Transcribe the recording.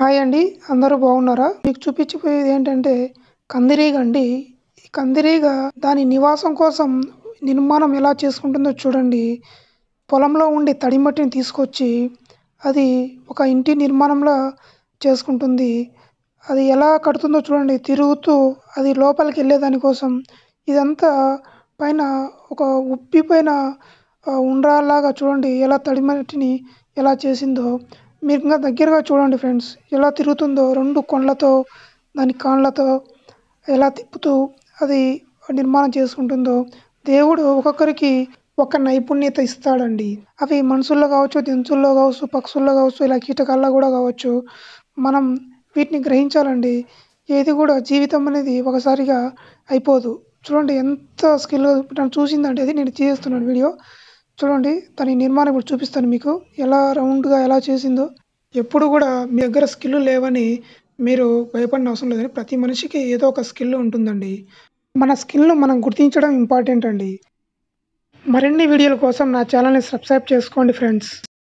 hi అండి అందరూ బాగున్నారా మీకు చూపించిపోయేది ఏంటంటే కందిరీగ అండి ఈ కందిరీగ దాని నివాసం కోసం నిర్మాణం ఎలా చేసుకుంటుందో చూడండి పొలంలో ఉండే తడిమట్టిని తీసుకొచ్చి అది ఒక ఇంటి నిర్మాణంలో చేసుకుంటుంది అది ఎలా కడుతుందో చూడండి తిరుగుతూ అది లోపలికి వెళ్ళేదానికోసం ఇదంతా పైన ఒక ఉప్పి పైన ఉండ్రాళ్ళలాగా చూడండి ఎలా తడిమట్టిని ఎలా చేసిందో మీరు ఇంకా దగ్గరగా చూడండి ఫ్రెండ్స్ ఎలా తిరుగుతుందో రెండు కొండ్లతో దాని కాళ్ళతో ఎలా తిప్పుతూ అది నిర్మాణం చేసుకుంటుందో దేవుడు ఒక్కొక్కరికి ఒక నైపుణ్యత ఇస్తాడండి అవి మనుషుల్లో కావచ్చు జంతువుల్లో కావచ్చు పక్షుల్లో కావచ్చు ఇలా కీటకాల్లో కూడా కావచ్చు మనం వీటిని గ్రహించాలండి ఏది కూడా జీవితం అనేది ఒకసారిగా అయిపోదు చూడండి ఎంత స్కిల్ నన్ను చూసిందంటే అది నేను చేస్తున్నాను వీడియో చూడండి దాని నిర్మాణం ఇప్పుడు చూపిస్తాను మీకు ఎలా రౌండ్గా ఎలా చేసిందో ఎప్పుడు కూడా మీ దగ్గర స్కిల్ లేవని మీరు భయపడిన అవసరం లేదని ప్రతి మనిషికి ఏదో ఒక స్కిల్ ఉంటుందండి మన స్కిల్ను మనం గుర్తించడం ఇంపార్టెంట్ అండి మరిన్ని వీడియోల కోసం నా ఛానల్ని సబ్స్క్రైబ్ చేసుకోండి ఫ్రెండ్స్